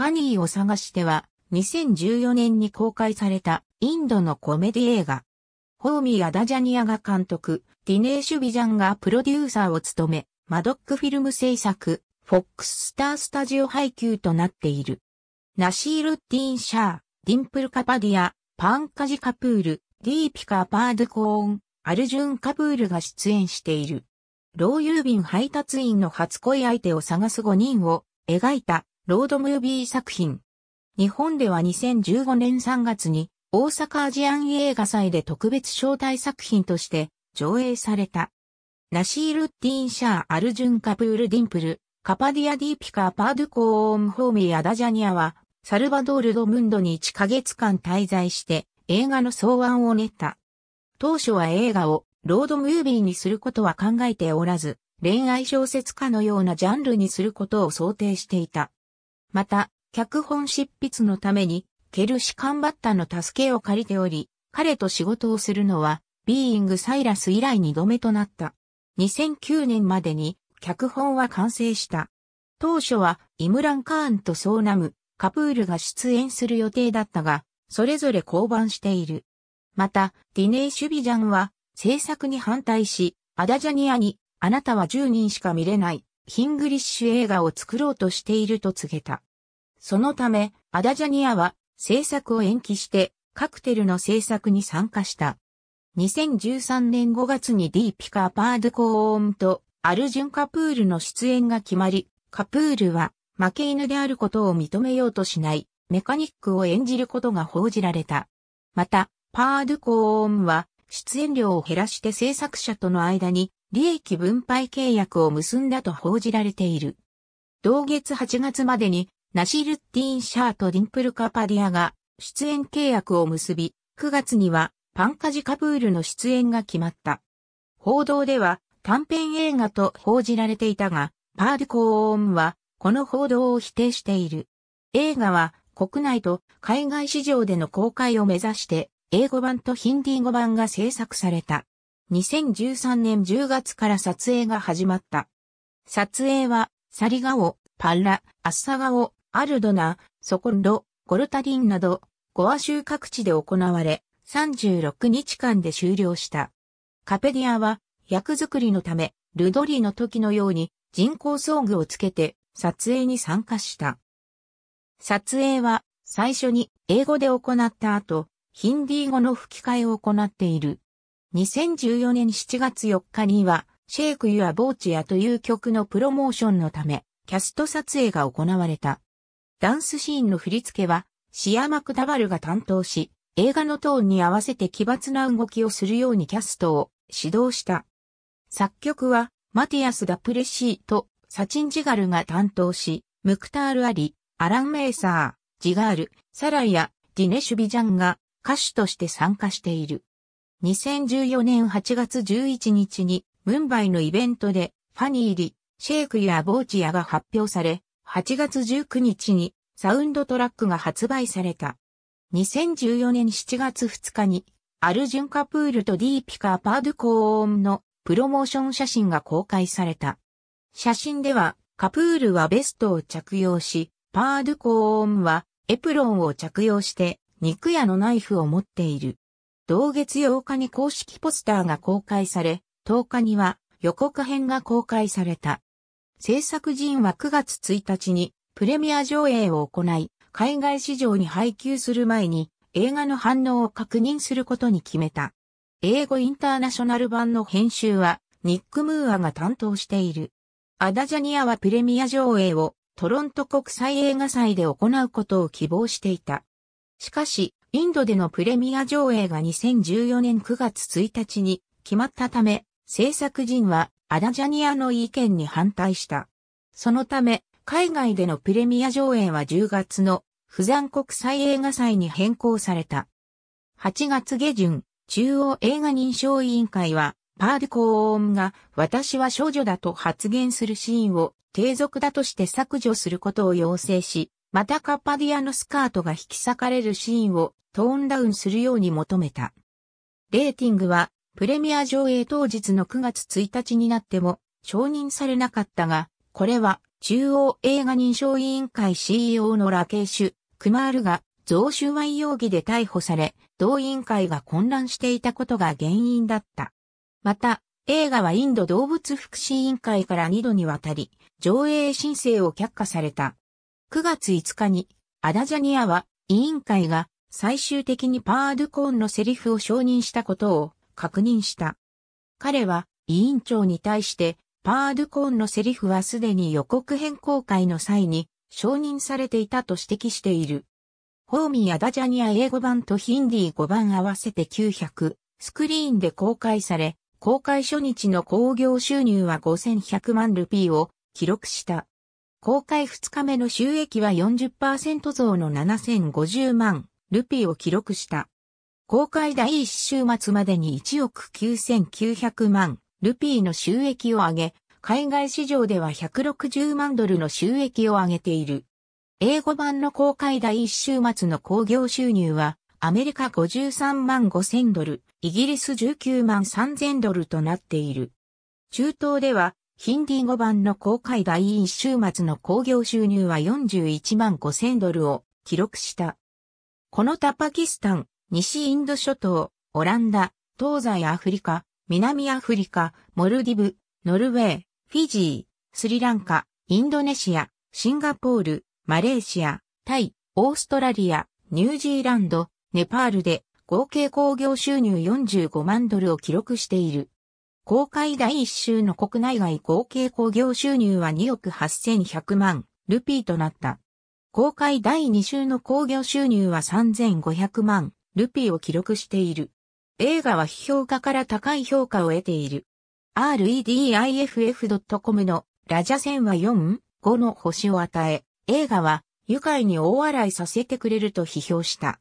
ファニーを探しては、2014年に公開されたインドのコメディ映画。ホーミー・アダジャニアが監督、ディネーシュ・ビジャンがプロデューサーを務め、マドックフィルム制作、フォックススタースタジオ配給となっている。ナシール・ディーン・シャー、ディンプル・カパディア、パンカジ・カプール、ディーピカ・パードコーン、アルジュン・カプールが出演している。老郵便配達員の初恋相手を探す5人を描いたロードムービー作品。日本では2015年3月に大阪アジアン映画祭で特別招待作品として上映された。ナシール・ディン・シャー・アルジュン・カプール・ディンプル、カパディア・ディーピカ・パードゥコー・オン・ホーミー・アダジャニアは、サルバドール・ドムンドに1ヶ月間滞在して映画の草案を練った。当初は映画をロードムービーにすることは考えておらず、恋愛小説家のようなジャンルにすることを想定していた。また、脚本執筆のために、ケルシカンバッタの助けを借りており、彼と仕事をするのは、ビーイング・サイラス以来二度目となった。2009年までに、脚本は完成した。当初は、イムラン・カーンとソーナム、カプールが出演する予定だったが、それぞれ降板している。また、ディネイ・シュビジャンは、制作に反対し、アダジャニアに、あなたは10人しか見れない。ヒングリッシュ映画を作ろうとしていると告げた。そのため、アダジャニアは制作を延期してカクテルの制作に参加した。2013年5月にディーピカ・パードコーンとアルジュン・カプールの出演が決まり、カプールは負け犬であることを認めようとしないメカニックを演じることが報じられた。また、パードコーンは出演料を減らして制作者との間に利益分配契約を結んだと報じられている。同月8月までに、ナシル・ティーン・シャーとディンプル・カパディアが出演契約を結び、9月にはパンカジ・カブールの出演が決まった。報道では短編映画と報じられていたが、パーディ・コーンはこの報道を否定している。映画は国内と海外市場での公開を目指して、英語版とヒンディー語版が制作された。2013年10月から撮影が始まった。撮影は、サリガオ、パッラ、アッサガオ、アルドナ、ソコンロ、ゴルタリンなど、ゴア州各地で行われ、36日間で終了した。カペディアは、役作りのため、ルドリーの時のように、人工装具をつけて、撮影に参加した。撮影は、最初に英語で行った後、ヒンディー語の吹き替えを行っている。2014年7月4日には、シェイク・ユア・ボーチアという曲のプロモーションのため、キャスト撮影が行われた。ダンスシーンの振り付けは、シア・マクダバルが担当し、映画のトーンに合わせて奇抜な動きをするようにキャストを指導した。作曲は、マティアス・ダプレシーとサチン・ジガルが担当し、ムクタール・アリ、アラン・メイサー、ジガール、サライア、ディネ・シュビジャンが歌手として参加している。2014年8月11日に、ムンバイのイベントで、ファニーリ、シェイクやボーチアが発表され、8月19日に、サウンドトラックが発売された。2014年7月2日に、アルジュンカプールとディーピカーパードコーンのプロモーション写真が公開された。写真では、カプールはベストを着用し、パードコーンはエプロンを着用して、肉屋のナイフを持っている。同月8日に公式ポスターが公開され、10日には予告編が公開された。制作陣は9月1日にプレミア上映を行い、海外市場に配給する前に映画の反応を確認することに決めた。英語インターナショナル版の編集はニック・ムーアが担当している。アダジャニアはプレミア上映をトロント国際映画祭で行うことを希望していた。しかし、インドでのプレミア上映が2014年9月1日に決まったため、制作陣はアダジャニアの意見に反対した。そのため、海外でのプレミア上映は10月の不残国際映画祭に変更された。8月下旬、中央映画認証委員会は、パール・コーンが私は少女だと発言するシーンを低俗だとして削除することを要請し、またカッパディアのスカートが引き裂かれるシーンをトーンダウンするように求めた。レーティングは、プレミア上映当日の9月1日になっても承認されなかったが、これは中央映画認証委員会 CEO のラケーシュ、クマールが贈収賄容疑で逮捕され、同委員会が混乱していたことが原因だった。また、映画はインド動物福祉委員会から2度にわたり、上映申請を却下された。9月5日に、アダジャニアは委員会が最終的にパードコーンのセリフを承認したことを確認した。彼は委員長に対してパードコーンのセリフはすでに予告変公開の際に承認されていたと指摘している。ホーミーやダジャニア英語版とヒンディー語版合わせて900スクリーンで公開され、公開初日の興行収入は5100万ルピーを記録した。公開2日目の収益は40%増の7050万ルピーを記録した。公開第1週末までに1億9900万ルピーの収益を上げ、海外市場では160万ドルの収益を上げている。英語版の公開第1週末の興行収入は、アメリカ53万5000ドル、イギリス19万3000ドルとなっている。中東では、ヒンディー語版の公開第1週末の興行収入は41万5000ドルを記録した。この他パキスタン、西インド諸島、オランダ、東西アフリカ、南アフリカ、モルディブ、ノルウェー、フィジー、スリランカ、インドネシア、シンガポール、マレーシア、タイ、オーストラリア、ニュージーランド、ネパールで合計工業収入45万ドルを記録している。公開第1週の国内外合計工業収入は2億8100万ルピーとなった。公開第2週の興行収入は3500万ルピーを記録している。映画は批評家から高い評価を得ている。rediff.com のラジャ戦は4、5の星を与え、映画は愉快に大笑いさせてくれると批評した。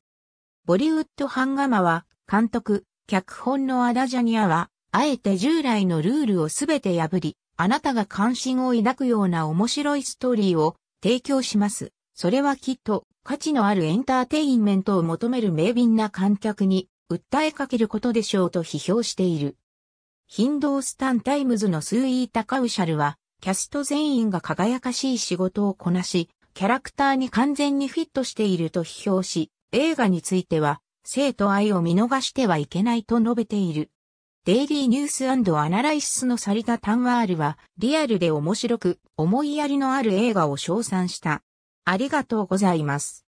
ボリウッドハンガマは監督、脚本のアダジャニアは、あえて従来のルールをすべて破り、あなたが関心を抱くような面白いストーリーを提供します。それはきっと価値のあるエンターテインメントを求める明敏な観客に訴えかけることでしょうと批評している。ヒンドースタンタイムズのスーイータ・カウシャルは、キャスト全員が輝かしい仕事をこなし、キャラクターに完全にフィットしていると批評し、映画については、生と愛を見逃してはいけないと述べている。デイリーニュースアナライシスのサリタ・タンワールは、リアルで面白く、思いやりのある映画を称賛した。ありがとうございます。